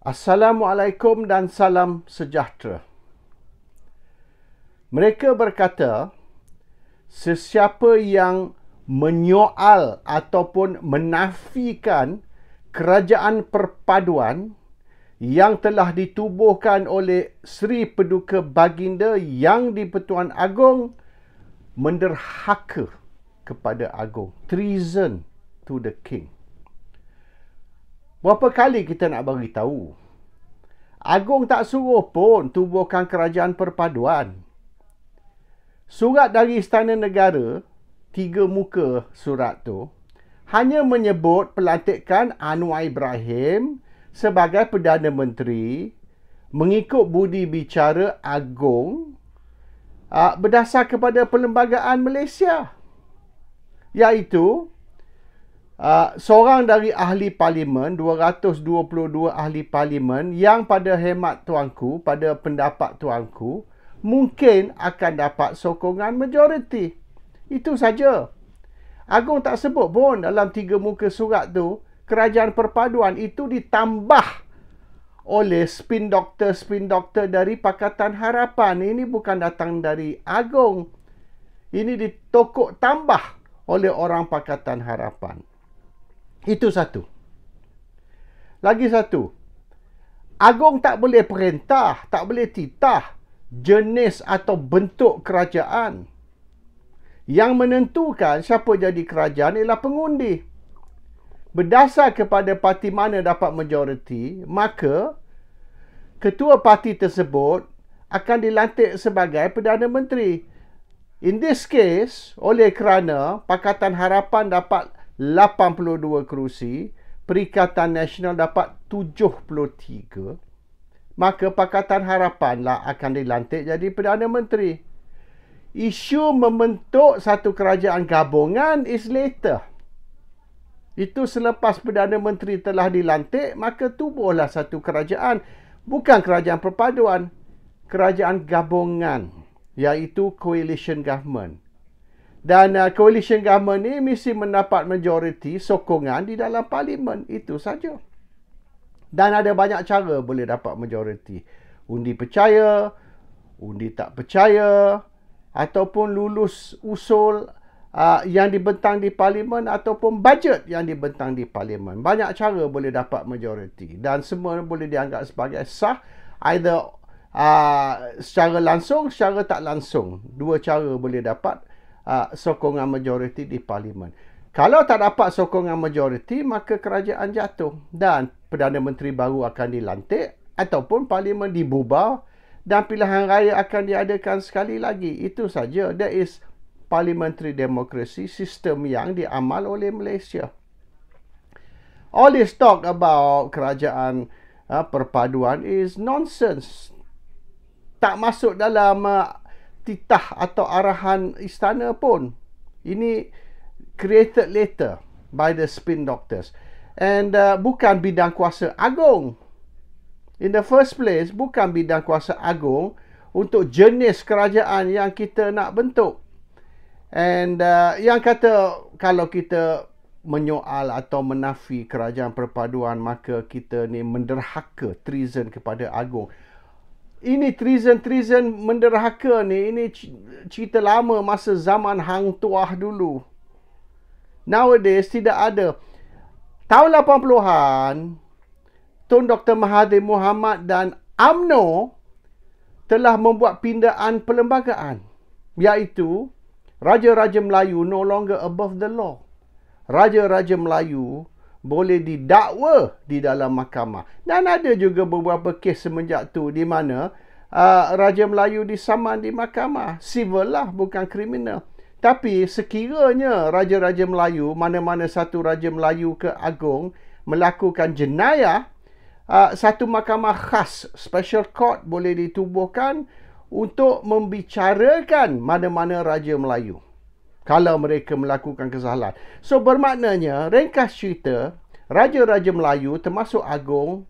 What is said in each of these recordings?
Assalamualaikum dan salam sejahtera. Mereka berkata, sesiapa yang menyoal ataupun menafikan kerajaan perpaduan yang telah ditubuhkan oleh Sri Paduka Baginda Yang di-Pertuan Agong menderhaka kepada Agong. Treason to the King. Berapa kali kita nak bagi tahu? Agung tak suruh pun tubuhkan kerajaan perpaduan. Surat dari Istana Negara, tiga muka surat tu, hanya menyebut pelantikan Anwar Ibrahim sebagai Perdana Menteri mengikut budi bicara Agong ah, berdasar kepada Perlembagaan Malaysia iaitu Uh, seorang dari ahli parlimen, 222 ahli parlimen yang pada hemat tuanku, pada pendapat tuanku, mungkin akan dapat sokongan majoriti. Itu saja. agung tak sebut pun dalam tiga muka surat tu, kerajaan perpaduan itu ditambah oleh spin doktor-spin doktor dari Pakatan Harapan. Ini bukan datang dari agung Ini ditokok tambah oleh orang Pakatan Harapan. Itu satu. Lagi satu. Agong tak boleh perintah, tak boleh titah jenis atau bentuk kerajaan. Yang menentukan siapa jadi kerajaan ialah pengundi. Berdasar kepada parti mana dapat majoriti, maka ketua parti tersebut akan dilantik sebagai Perdana Menteri. In this case, oleh kerana Pakatan Harapan dapat 82 kerusi, Perikatan Nasional dapat 73, maka Pakatan Harapanlah akan dilantik jadi Perdana Menteri. Isu membentuk satu kerajaan gabungan is later. Itu selepas Perdana Menteri telah dilantik, maka tubuhlah satu kerajaan. Bukan kerajaan perpaduan, kerajaan gabungan iaitu coalition government. Dan uh, coalition government ni mesti mendapat majoriti sokongan di dalam parlimen. Itu saja. Dan ada banyak cara boleh dapat majoriti. Undi percaya, undi tak percaya, ataupun lulus usul uh, yang dibentang di parlimen ataupun bajet yang dibentang di parlimen. Banyak cara boleh dapat majoriti. Dan semua boleh dianggap sebagai sah. Either uh, secara langsung, secara tak langsung. Dua cara boleh dapat uh, sokongan majoriti di parlimen. Kalau tak dapat sokongan majoriti, maka kerajaan jatuh dan Perdana Menteri baru akan dilantik ataupun parlimen dibubar dan pilihan raya akan diadakan sekali lagi. Itu saja. That is parliamentary democracy sistem yang diamal oleh Malaysia. All this talk about kerajaan uh, perpaduan is nonsense. Tak masuk dalam uh, titah atau arahan istana pun. Ini created later by the spin doctors. And uh, bukan bidang kuasa agung. In the first place, bukan bidang kuasa agung untuk jenis kerajaan yang kita nak bentuk. And uh, yang kata kalau kita menyoal atau menafi kerajaan perpaduan maka kita ni menderhaka treason kepada agung ini treason-treason menderhaka ni ini cerita lama masa zaman hang tuah dulu nowadays tidak ada tahun 80-an Tun Dr Mahathir Mohamad dan AMNO telah membuat pindaan perlembagaan iaitu raja-raja Melayu no longer above the law raja-raja Melayu boleh didakwa di dalam mahkamah. Dan ada juga beberapa kes semenjak tu di mana uh, Raja Melayu disaman di mahkamah. Civil lah, bukan kriminal. Tapi sekiranya Raja-Raja Melayu, mana-mana satu Raja Melayu ke Agong melakukan jenayah, uh, satu mahkamah khas, special court boleh ditubuhkan untuk membicarakan mana-mana Raja Melayu kalau mereka melakukan kesalahan. So bermaknanya ringkas cerita, raja-raja Melayu termasuk agong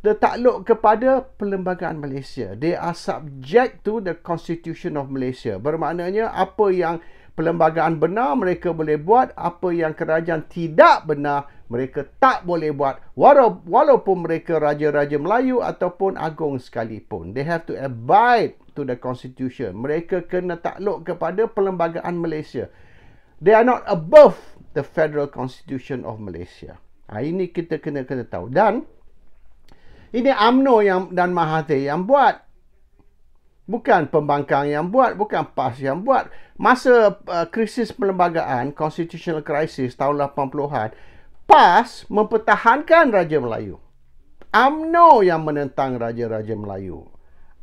tertakluk kepada perlembagaan Malaysia. They are subject to the constitution of Malaysia. Bermaknanya apa yang perlembagaan benar mereka boleh buat, apa yang kerajaan tidak benar mereka tak boleh buat walaupun mereka raja-raja Melayu ataupun agong sekalipun. They have to abide to the constitution. Mereka kena takluk kepada perlembagaan Malaysia. They are not above the federal constitution of Malaysia. Ha, ini kita kena kena tahu. Dan ini AMNO yang dan Mahathir yang buat. Bukan pembangkang yang buat, bukan PAS yang buat. Masa uh, krisis perlembagaan, constitutional crisis tahun 80-an, PAS mempertahankan Raja Melayu. AMNO yang menentang Raja-Raja Melayu.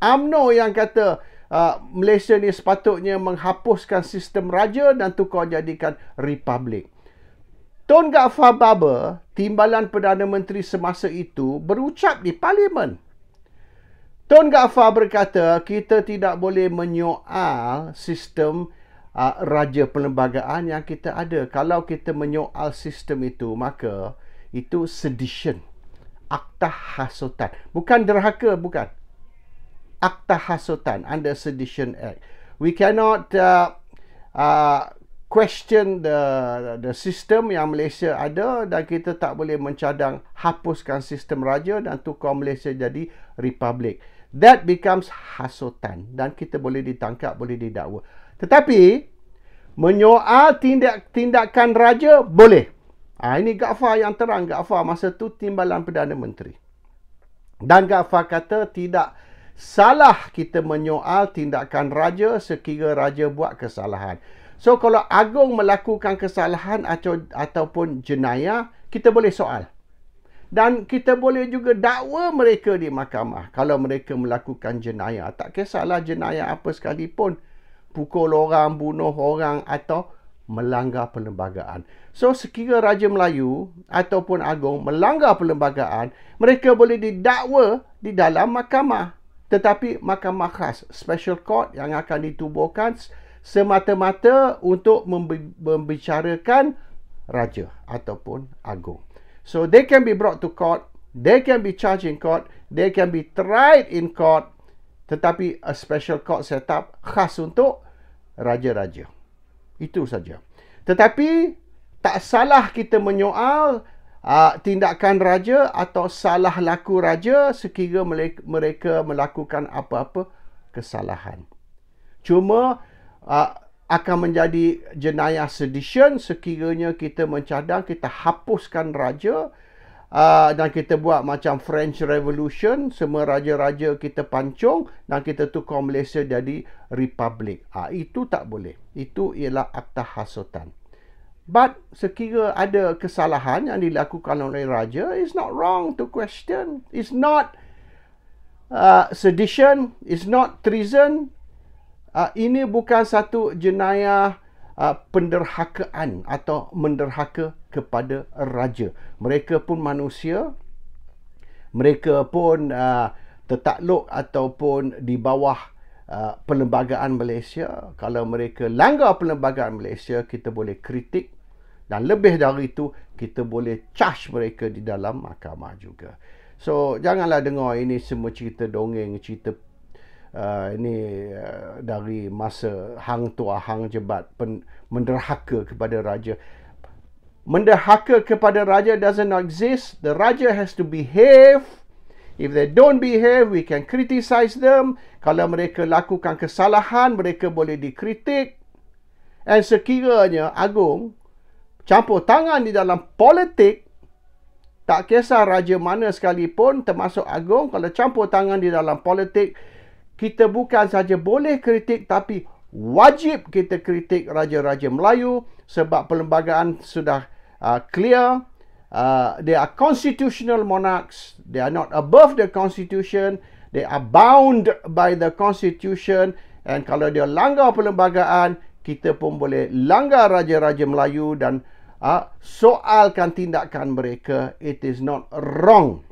Amno yang kata uh, Malaysia ni sepatutnya menghapuskan sistem raja dan tukar jadikan republik. Tun Gafar Baba, timbalan Perdana Menteri semasa itu, berucap di parlimen. Tun Gafar berkata, kita tidak boleh menyoal sistem uh, raja perlembagaan yang kita ada. Kalau kita menyoal sistem itu, maka itu sedition. Akta hasutan. Bukan derhaka, bukan. Akta Hasutan under Sedition Act. We cannot uh, uh, question the the system yang Malaysia ada dan kita tak boleh mencadang hapuskan sistem raja dan tukar Malaysia jadi republik. That becomes hasutan dan kita boleh ditangkap, boleh didakwa. Tetapi menyoal tindak tindakan raja boleh. Ha, ini Gafa yang terang Gafa masa tu timbalan perdana menteri. Dan Gafa kata tidak salah kita menyoal tindakan raja sekira raja buat kesalahan. So kalau agung melakukan kesalahan atau ataupun jenayah, kita boleh soal. Dan kita boleh juga dakwa mereka di mahkamah kalau mereka melakukan jenayah. Tak kisahlah jenayah apa sekalipun. Pukul orang, bunuh orang atau melanggar perlembagaan. So sekira Raja Melayu ataupun Agong melanggar perlembagaan, mereka boleh didakwa di dalam mahkamah tetapi mahkamah khas special court yang akan ditubuhkan semata-mata untuk membicarakan raja ataupun agung. So they can be brought to court, they can be charged in court, they can be tried in court tetapi a special court set up khas untuk raja-raja. Itu saja. Tetapi tak salah kita menyoal uh, tindakan raja atau salah laku raja sekira mereka melakukan apa-apa kesalahan. Cuma uh, akan menjadi jenayah sedition sekiranya kita mencadang kita hapuskan raja uh, dan kita buat macam French Revolution semua raja-raja kita pancung dan kita tukar Malaysia jadi republik. Uh, itu tak boleh. Itu ialah akta hasutan. But sekira ada kesalahan yang dilakukan oleh raja, it's not wrong to question. It's not uh, sedition. It's not treason. Uh, ini bukan satu jenayah uh, penderhakaan atau menderhaka kepada raja. Mereka pun manusia. Mereka pun uh, tertakluk ataupun di bawah Uh, perlembagaan Malaysia. Kalau mereka langgar perlembagaan Malaysia, kita boleh kritik dan lebih dari itu kita boleh charge mereka di dalam mahkamah juga. So janganlah dengar ini semua cerita dongeng, cerita uh, ini uh, dari masa hang tua hang jebat pen, menderhaka kepada raja. Menderhaka kepada raja doesn't exist. The raja has to behave If they don't behave, we can criticize them. Kalau mereka lakukan kesalahan, mereka boleh dikritik. And sekiranya agung campur tangan di dalam politik, tak kisah raja mana sekalipun termasuk agung kalau campur tangan di dalam politik, kita bukan saja boleh kritik tapi wajib kita kritik raja-raja Melayu sebab perlembagaan sudah uh, clear Uh, they are constitutional monarchs. They are not above the constitution. They are bound by the constitution. And kalau dia langgar perlembagaan, kita pun boleh langgar raja-raja Melayu dan uh, soalkan tindakan mereka. It is not wrong.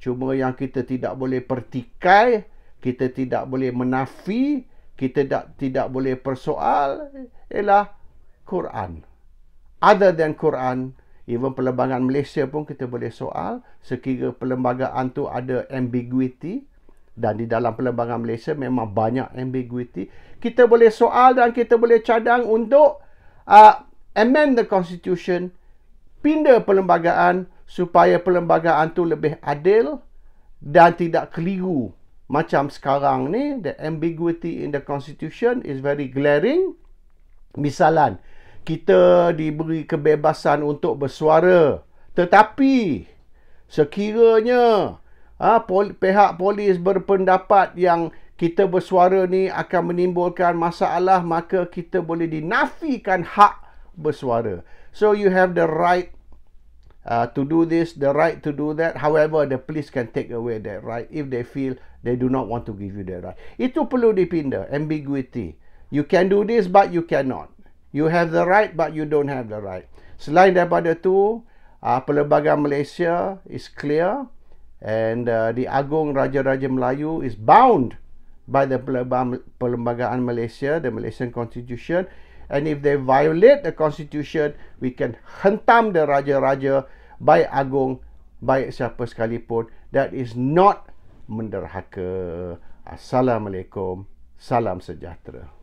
Cuma yang kita tidak boleh pertikai, kita tidak boleh menafi, kita tak, tidak boleh persoal ialah Quran. Other than Quran, Even perlembagaan Malaysia pun kita boleh soal sekira perlembagaan tu ada ambiguity dan di dalam perlembagaan Malaysia memang banyak ambiguity. Kita boleh soal dan kita boleh cadang untuk uh, amend the constitution, pindah perlembagaan supaya perlembagaan tu lebih adil dan tidak keliru macam sekarang ni the ambiguity in the constitution is very glaring misalan kita diberi kebebasan untuk bersuara tetapi sekiranya ha, pol, pihak polis berpendapat yang kita bersuara ni akan menimbulkan masalah maka kita boleh dinafikan hak bersuara so you have the right uh, to do this the right to do that however the police can take away that right if they feel they do not want to give you that right itu perlu dipindah ambiguity you can do this but you cannot You have the right but you don't have the right. Selain daripada tu, uh, ah, Perlembagaan Malaysia is clear and uh, ah, the Agong Raja-Raja Melayu is bound by the Perlembagaan Malaysia, the Malaysian Constitution. And if they violate the Constitution, we can hentam the Raja-Raja by Agong, by siapa sekalipun. That is not menderhaka. Assalamualaikum. Salam sejahtera.